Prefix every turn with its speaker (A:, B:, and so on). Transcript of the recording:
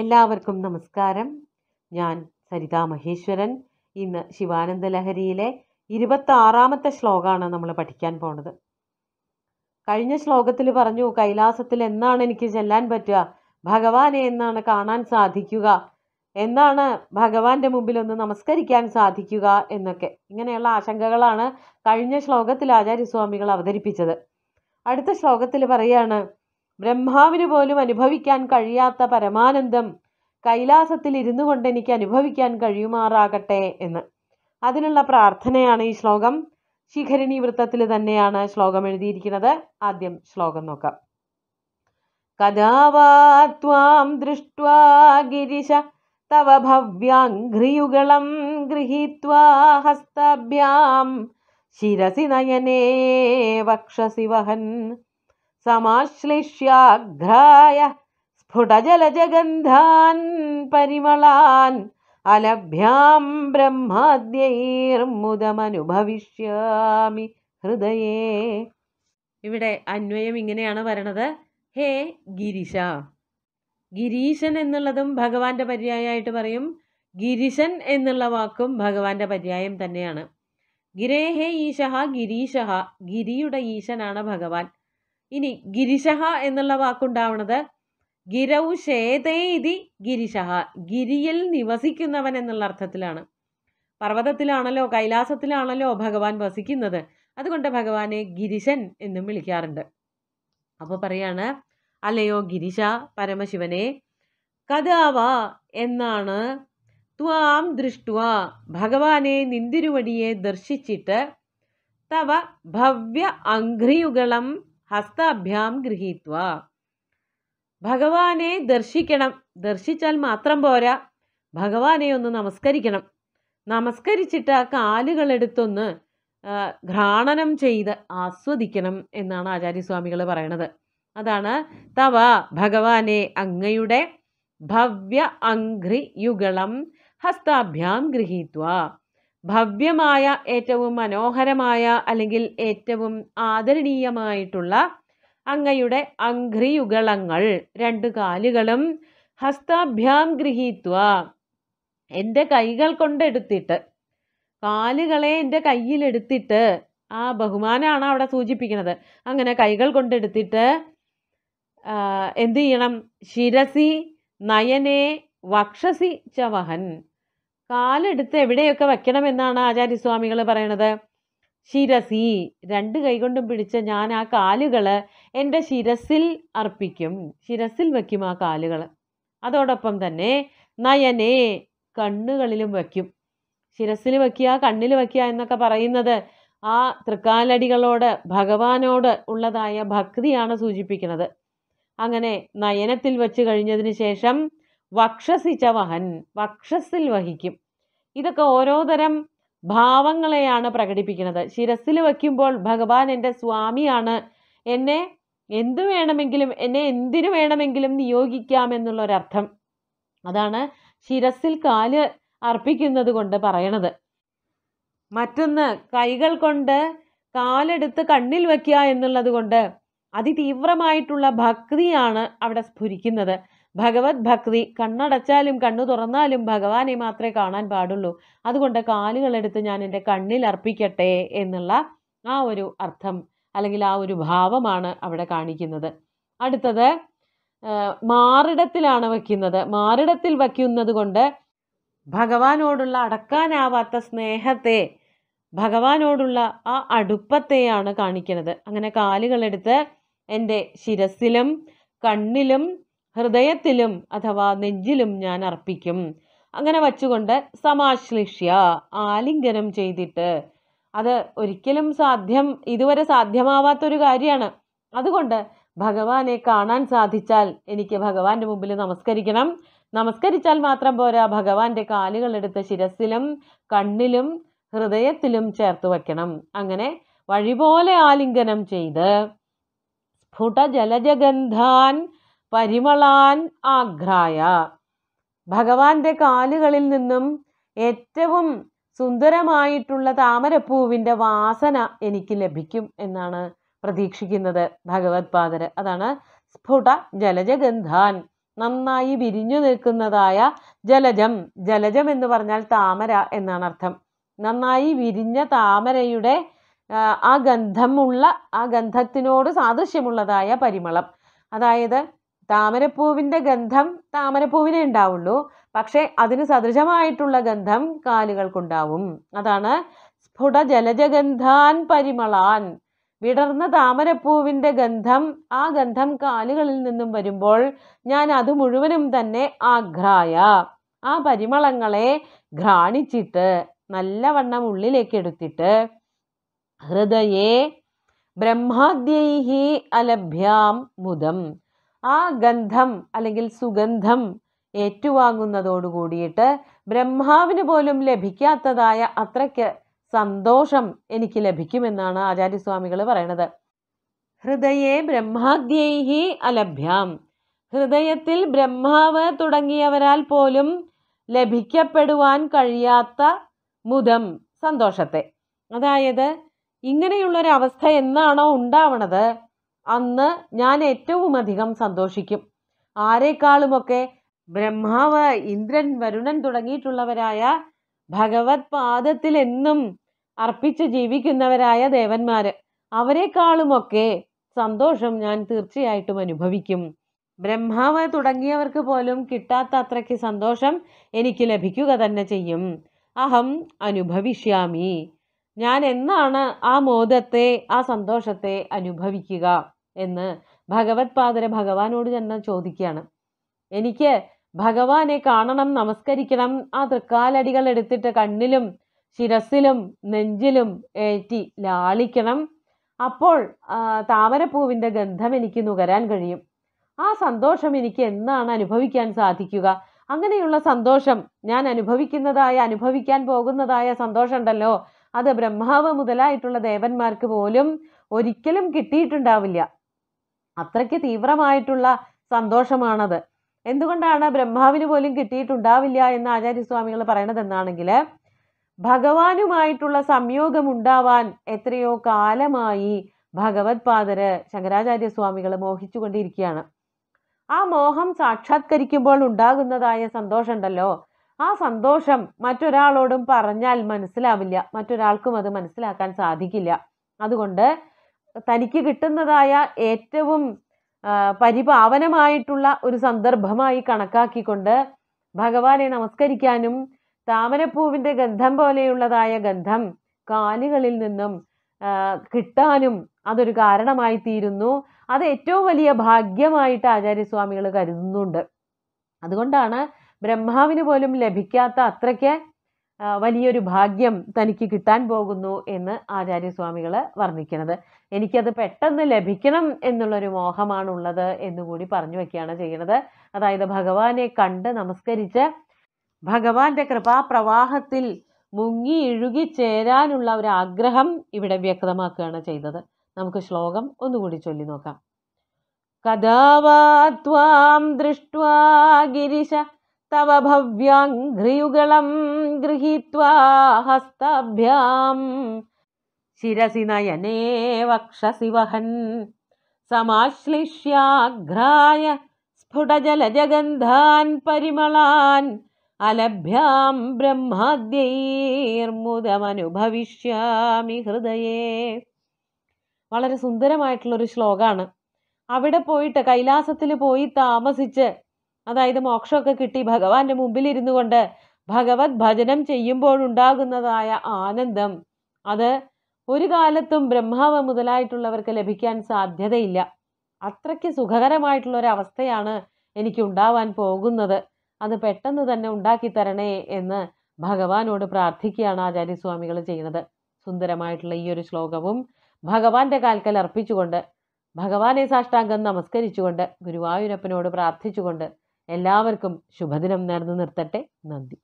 A: എല്ലാവർക്കും നമസ്കാരം ഞാൻ സരിതാ മഹേശ്വരൻ ഇന്ന് ശിവാനന്ദ ലഹരിയിലെ ഇരുപത്തി ആറാമത്തെ ശ്ലോകമാണ് നമ്മൾ പഠിക്കാൻ പോണത് കഴിഞ്ഞ ശ്ലോകത്തിൽ പറഞ്ഞു കൈലാസത്തിൽ എന്നാണ് എനിക്ക് ചെല്ലാൻ പറ്റുക ഭഗവാനെ എന്നാണ് കാണാൻ സാധിക്കുക എന്നാണ് ഭഗവാന്റെ മുമ്പിൽ ഒന്ന് നമസ്കരിക്കാൻ സാധിക്കുക എന്നൊക്കെ ഇങ്ങനെയുള്ള ആശങ്കകളാണ് കഴിഞ്ഞ ശ്ലോകത്തിൽ ആചാര്യസ്വാമികൾ അവതരിപ്പിച്ചത് അടുത്ത ശ്ലോകത്തിൽ പറയാണ് ബ്രഹ്മാവിന് പോലും അനുഭവിക്കാൻ കഴിയാത്ത പരമാനന്ദം കൈലാസത്തിൽ ഇരുന്നു കൊണ്ട് എനിക്ക് അനുഭവിക്കാൻ കഴിയുമാറാകട്ടെ എന്ന് അതിനുള്ള പ്രാർത്ഥനയാണ് ഈ ശ്ലോകം ശിഖരിണി വൃത്തത്തിൽ തന്നെയാണ് ശ്ലോകം എഴുതിയിരിക്കുന്നത് ആദ്യം ശ്ലോകം നോക്കാം കഥാവാം ദൃഷ്ട്വാ ഗിരിശ തവ ഭവ്യാഘ്രിയുഗളം ഗൃഹീത്വാ ഹസ്തഭ്യാം ശിരസി നയനേ വക്ഷസി വഹൻ സമാശ്ലിഷ്യാഘ്രായ സ്ഫുടജലജഗന്ധാൻ പരിമളാൻ അലഭ്യം ബ്രഹ്മാദ്യൈർമുദമനുഭവിഷ്യാമി ഹൃദയേ ഇവിടെ അന്വയം ഇങ്ങനെയാണ് പറയണത് ഹേ ഗിരിശ ഗിരീശൻ എന്നുള്ളതും ഭഗവാന്റെ പര്യായമായിട്ട് പറയും ഗിരിശൻ എന്നുള്ള വാക്കും ഭഗവാന്റെ പര്യായം തന്നെയാണ് ഗിരേ ഹേ ഈശ ഗിരീശഹ ഗിരിയുടെ ഈശനാണ് ഭഗവാൻ ഇനി ഗിരിശഹ എന്നുള്ള വാക്കുണ്ടാവണത് ഗിരൗ ശേതേതി ഗിരിശഹ ഗിരിയിൽ നിവസിക്കുന്നവൻ എന്നുള്ള അർത്ഥത്തിലാണ് പർവ്വതത്തിലാണല്ലോ കൈലാസത്തിലാണല്ലോ ഭഗവാൻ വസിക്കുന്നത് അതുകൊണ്ട് ഭഗവാനെ ഗിരിശൻ എന്നും വിളിക്കാറുണ്ട് അപ്പോൾ പറയാണ് അല്ലയോ ഗിരിശ പരമശിവനെ കഥാവ എന്നാണ് ത്വാം ദൃഷ്ടുവ ഭഗവാനെ നിന്തിരുവടിയെ ദർശിച്ചിട്ട് തവ ഭവ്യ അഘ്രിയുഗളം ഹസ്താഭ്യാം ഗൃഹീത്വ ഭഗവാനെ ദർശിക്കണം ദർശിച്ചാൽ മാത്രം പോരാ ഭഗവാനെ ഒന്ന് നമസ്കരിക്കണം നമസ്കരിച്ചിട്ട് ആ കാലുകളെടുത്തൊന്ന് ഘ്രാണനം ചെയ്ത് ആസ്വദിക്കണം എന്നാണ് ആചാര്യസ്വാമികൾ പറയണത് അതാണ് തവ ഭഗവാനെ അങ്ങയുടെ ഭവ്യ അംഘ്രി യുഗളം ഹസ്താഭ്യാം ഗൃഹീത്വ ഭവ്യമായ ഏറ്റവും മനോഹരമായ അല്ലെങ്കിൽ ഏറ്റവും ആദരണീയമായിട്ടുള്ള അങ്ങയുടെ അംഘ്രിയുഗളങ്ങൾ രണ്ട് കാലുകളും ഹസ്താഭ്യാം ഗൃഹീത്വ എൻ്റെ കൈകൾ കൊണ്ടെടുത്തിട്ട് കാലുകളെ എൻ്റെ കയ്യിലെടുത്തിട്ട് ആ ബഹുമാനമാണ് അവിടെ സൂചിപ്പിക്കുന്നത് അങ്ങനെ കൈകൾ കൊണ്ടെടുത്തിട്ട് എന്ത് ചെയ്യണം ശിരസി നയനെ വക്ഷസി ചവഹൻ കാലെടുത്ത് എവിടെയൊക്കെ വെക്കണമെന്നാണ് ആചാര്യസ്വാമികൾ പറയണത് ശിരസി രണ്ട് കൈകൊണ്ടും പിടിച്ച ഞാൻ ആ കാലുകൾ എൻ്റെ ശിരസിൽ അർപ്പിക്കും ശിരസിൽ വയ്ക്കും ആ കാലുകൾ അതോടൊപ്പം തന്നെ നയനെ കണ്ണുകളിലും വയ്ക്കും ശിരസിൽ വയ്ക്കുക കണ്ണിൽ വയ്ക്കുക എന്നൊക്കെ പറയുന്നത് ആ തൃക്കാലടികളോട് ഭഗവാനോട് ഉള്ളതായ ഭക്തിയാണ് സൂചിപ്പിക്കുന്നത് അങ്ങനെ നയനത്തിൽ വെച്ച് കഴിഞ്ഞതിന് ശേഷം വക്ഷസിച്ച വഹൻ വക്ഷസിൽ വഹിക്കും ഇതൊക്കെ ഓരോ തരം ഭാവങ്ങളെയാണ് പ്രകടിപ്പിക്കുന്നത് ശിരസിൽ വയ്ക്കുമ്പോൾ ഭഗവാൻ എൻ്റെ സ്വാമിയാണ് എന്നെ എന്തു വേണമെങ്കിലും എന്നെ എന്തിനു വേണമെങ്കിലും നിയോഗിക്കാം എന്നുള്ളൊരർത്ഥം അതാണ് ശിരസിൽ കാല് അർപ്പിക്കുന്നത് കൊണ്ട് പറയണത് മറ്റൊന്ന് കൈകൾ കൊണ്ട് കാലെടുത്ത് കണ്ണിൽ വയ്ക്കുക എന്നുള്ളത് കൊണ്ട് അതിതീവ്രമായിട്ടുള്ള ഭക്തിയാണ് അവിടെ സ്ഫുരിക്കുന്നത് ഭഗവത് ഭക്തി കണ്ണടച്ചാലും കണ്ണു തുറന്നാലും ഭഗവാനെ മാത്രമേ കാണാൻ പാടുള്ളൂ അതുകൊണ്ട് കാലുകളെടുത്ത് ഞാൻ എൻ്റെ കണ്ണിൽ അർപ്പിക്കട്ടെ എന്നുള്ള ആ ഒരു അർത്ഥം അല്ലെങ്കിൽ ആ ഒരു ഭാവമാണ് അവിടെ കാണിക്കുന്നത് അടുത്തത് മാറിടത്തിലാണ് വയ്ക്കുന്നത് മാറിടത്തിൽ വയ്ക്കുന്നത് കൊണ്ട് ഭഗവാനോടുള്ള അടക്കാനാവാത്ത സ്നേഹത്തെ ഭഗവാനോടുള്ള ആ അടുപ്പത്തെയാണ് കാണിക്കുന്നത് അങ്ങനെ കാലുകളെടുത്ത് എൻ്റെ ശിരസിലും കണ്ണിലും ഹൃദയത്തിലും അഥവാ നെഞ്ചിലും ഞാൻ അർപ്പിക്കും അങ്ങനെ വച്ചുകൊണ്ട് സമാശ്ലിഷ്യ ആലിംഗനം ചെയ്തിട്ട് അത് ഒരിക്കലും സാധ്യം ഇതുവരെ സാധ്യമാവാത്തൊരു കാര്യമാണ് അതുകൊണ്ട് ഭഗവാനെ കാണാൻ സാധിച്ചാൽ എനിക്ക് ഭഗവാന്റെ മുമ്പിൽ നമസ്കരിക്കണം നമസ്കരിച്ചാൽ മാത്രം പോരാ ഭഗവാന്റെ കാലുകളെടുത്ത് ശിരസിലും കണ്ണിലും ഹൃദയത്തിലും ചേർത്ത് വയ്ക്കണം അങ്ങനെ വഴിപോലെ ആലിംഗനം ചെയ്ത് സ്ഫുട ജലജഗന്ധാൻ പരിമളാൻ ആഘ്രായ ഭഗവാന്റെ കാലുകളിൽ നിന്നും ഏറ്റവും സുന്ദരമായിട്ടുള്ള താമരപ്പൂവിൻ്റെ വാസന എനിക്ക് ലഭിക്കും എന്നാണ് പ്രതീക്ഷിക്കുന്നത് ഭഗവത് പാദര് അതാണ് സ്ഫുട ജലജഗന്ധാൻ നന്നായി വിരിഞ്ഞു നിൽക്കുന്നതായ ജലജം ജലജം എന്ന് പറഞ്ഞാൽ താമര എന്നാണ് അർത്ഥം നന്നായി വിരിഞ്ഞ താമരയുടെ ആ ഗന്ധമുള്ള ആ ഗന്ധത്തിനോട് സാദൃശ്യമുള്ളതായ പരിമളം അതായത് താമരപ്പൂവിൻ്റെ ഗന്ധം താമരപ്പൂവിനെ ഉണ്ടാവുള്ളൂ പക്ഷേ അതിന് സദൃശമായിട്ടുള്ള ഗന്ധം കാലുകൾക്കുണ്ടാവും അതാണ് സ്ഫുട ജലജഗന്ധാൻ പരിമളാൻ വിടർന്ന താമരപ്പൂവിൻ്റെ ഗന്ധം ആ ഗന്ധം കാലുകളിൽ നിന്നും വരുമ്പോൾ ഞാൻ അത് മുഴുവനും തന്നെ ആഘ്രായ ആ പരിമളങ്ങളെ ഘ്രാണിച്ചിട്ട് നല്ലവണ്ണം ഉള്ളിലേക്ക് എടുത്തിട്ട് ഹൃദയേ ബ്രഹ്മാദ്യൈഹി അലഭ്യാം മുദം ആ ഗന്ധം അല്ലെങ്കിൽ സുഗന്ധം ഏറ്റുവാങ്ങുന്നതോടു കൂടിയിട്ട് ബ്രഹ്മാവിന് പോലും ലഭിക്കാത്തതായ അത്രയ്ക്ക് സന്തോഷം എനിക്ക് ലഭിക്കുമെന്നാണ് ആചാര്യസ്വാമികൾ പറയണത് ഹൃദയേ ബ്രഹ്മാദ്യൈഹി അലഭ്യാം ഹൃദയത്തിൽ ബ്രഹ്മാവ് തുടങ്ങിയവരാൽ പോലും ലഭിക്കപ്പെടുവാൻ കഴിയാത്ത മുതം സന്തോഷത്തെ അതായത് ഇങ്ങനെയുള്ളൊരവസ്ഥ എന്നാണോ ഉണ്ടാവണത് അന്ന് ഞാൻ ഏറ്റവും അധികം സന്തോഷിക്കും ആരെക്കാളുമൊക്കെ ബ്രഹ്മാവ് ഇന്ദ്രൻ വരുണൻ തുടങ്ങിയിട്ടുള്ളവരായ ഭഗവത് പാദത്തിൽ എന്നും അർപ്പിച്ച് ജീവിക്കുന്നവരായ ദേവന്മാർ അവരെക്കാളുമൊക്കെ സന്തോഷം ഞാൻ തീർച്ചയായിട്ടും അനുഭവിക്കും ബ്രഹ്മാവ് തുടങ്ങിയവർക്ക് പോലും കിട്ടാത്ത അത്രയ്ക്ക് സന്തോഷം എനിക്ക് ലഭിക്കുക തന്നെ ചെയ്യും അഹം അനുഭവിഷ്യാമി ഞാൻ എന്നാണ് ആ മോദത്തെ ആ സന്തോഷത്തെ അനുഭവിക്കുക എന്ന് ഭഗവത് പാദര ഭഗവാനോട് തന്നെ ചോദിക്കുകയാണ് എനിക്ക് ഭഗവാനെ കാണണം നമസ്കരിക്കണം ആ തൃക്കാലടികൾ എടുത്തിട്ട് കണ്ണിലും ശിരസിലും നെഞ്ചിലും ഏറ്റി ലാളിക്കണം അപ്പോൾ താമരപ്പൂവിൻ്റെ ഗന്ധം എനിക്ക് നുകരാൻ കഴിയും ആ സന്തോഷം എനിക്ക് എന്നാണ് അനുഭവിക്കാൻ സാധിക്കുക അങ്ങനെയുള്ള സന്തോഷം ഞാൻ അനുഭവിക്കുന്നതായ അനുഭവിക്കാൻ പോകുന്നതായ സന്തോഷമുണ്ടല്ലോ അത് ബ്രഹ്മാവ് മുതലായിട്ടുള്ള ദേവന്മാർക്ക് പോലും ഒരിക്കലും കിട്ടിയിട്ടുണ്ടാവില്ല അത്രയ്ക്ക് തീവ്രമായിട്ടുള്ള സന്തോഷമാണത് എന്തുകൊണ്ടാണ് ബ്രഹ്മാവിന് പോലും കിട്ടിയിട്ടുണ്ടാവില്ല എന്ന് ആചാര്യസ്വാമികൾ എന്നാണെങ്കിൽ ഭഗവാനുമായിട്ടുള്ള സംയോഗം ഉണ്ടാവാൻ എത്രയോ കാലമായി ഭഗവത് ശങ്കരാചാര്യ ശങ്കരാചാര്യസ്വാമികൾ മോഹിച്ചുകൊണ്ടിരിക്കുകയാണ് ആ മോഹം സാക്ഷാത്കരിക്കുമ്പോൾ ഉണ്ടാകുന്നതായ സന്തോഷമുണ്ടല്ലോ ആ സന്തോഷം മറ്റൊരാളോടും പറഞ്ഞാൽ മനസ്സിലാവില്ല മറ്റൊരാൾക്കും അത് മനസ്സിലാക്കാൻ സാധിക്കില്ല അതുകൊണ്ട് തനിക്ക് കിട്ടുന്നതായ ഏറ്റവും പരിപാവനമായിട്ടുള്ള ഒരു സന്ദർഭമായി കണക്കാക്കിക്കൊണ്ട് ഭഗവാനെ നമസ്കരിക്കാനും താമരപ്പൂവിൻ്റെ ഗന്ധം പോലെയുള്ളതായ ഗന്ധം കാലുകളിൽ നിന്നും കിട്ടാനും അതൊരു കാരണമായി തീരുന്നു അത് ഏറ്റവും വലിയ ഭാഗ്യമായിട്ട് ആചാര്യസ്വാമികൾ കരുതുന്നുണ്ട് അതുകൊണ്ടാണ് ബ്രഹ്മാവിന് പോലും ലഭിക്കാത്ത അത്രയ്ക്ക് വലിയൊരു ഭാഗ്യം തനിക്ക് കിട്ടാൻ പോകുന്നു എന്ന് ആചാര്യസ്വാമികൾ വർണ്ണിക്കുന്നത് എനിക്കത് പെട്ടെന്ന് ലഭിക്കണം എന്നുള്ളൊരു മോഹമാണുള്ളത് എന്നുകൂടി പറഞ്ഞു വയ്ക്കുകയാണ് ചെയ്യുന്നത് അതായത് ഭഗവാനെ കണ്ട് നമസ്കരിച്ച് ഭഗവാന്റെ കൃപാപ്രവാഹത്തിൽ മുങ്ങി ഇഴുകി ചേരാനുള്ള ഒരു ആഗ്രഹം ഇവിടെ വ്യക്തമാക്കുകയാണ് ചെയ്തത് നമുക്ക് ശ്ലോകം ഒന്നുകൂടി ചൊല്ലി നോക്കാം കഥാവാ ത്വാം ദൃഷ്ട്വാ ഗിരിശ തവ ഭവ്യാഘ്രിയുഗളം ഗൃഹീത്വാ ഹസ്താഭ്യാം ശിരസി നയനേ വക്ഷസി വഹൻ സമാശ്ലിഷ്യാഘ്രായ സ്ഫുടജലജഗന്ധാൻ പരിമളാൻ അലഭ്യം ബ്രഹ്മാദ്യൈർമുദമനുഭവിഷ്യാമി ഹൃദയേ വളരെ സുന്ദരമായിട്ടുള്ളൊരു ശ്ലോകമാണ് അവിടെ പോയിട്ട് കൈലാസത്തിൽ പോയി താമസിച്ച് അതായത് മോക്ഷമൊക്കെ കിട്ടി ഭഗവാന്റെ മുമ്പിൽ ഇരുന്നു കൊണ്ട് ഭഗവത് ഭജനം ചെയ്യുമ്പോഴുണ്ടാകുന്നതായ ആനന്ദം അത് ഒരു കാലത്തും ബ്രഹ്മാവ് മുതലായിട്ടുള്ളവർക്ക് ലഭിക്കാൻ സാധ്യതയില്ല അത്രയ്ക്ക് സുഖകരമായിട്ടുള്ള ഒരു അവസ്ഥയാണ് എനിക്ക് ഉണ്ടാവാൻ പോകുന്നത് അത് പെട്ടെന്ന് തന്നെ ഉണ്ടാക്കി തരണേ എന്ന് ഭഗവാനോട് പ്രാർത്ഥിക്കുകയാണ് ആചാര്യസ്വാമികൾ ചെയ്യുന്നത് സുന്ദരമായിട്ടുള്ള ഈ ഒരു ശ്ലോകവും ഭഗവാന്റെ കാൽക്കൽ അർപ്പിച്ചുകൊണ്ട് ഭഗവാനെ സാഷ്ടാംഗം നമസ്കരിച്ചുകൊണ്ട് ഗുരുവായൂരപ്പനോട് പ്രാർത്ഥിച്ചുകൊണ്ട് എല്ലാവർക്കും ശുഭദിനം നേർന്നു നിർത്തട്ടെ നന്ദി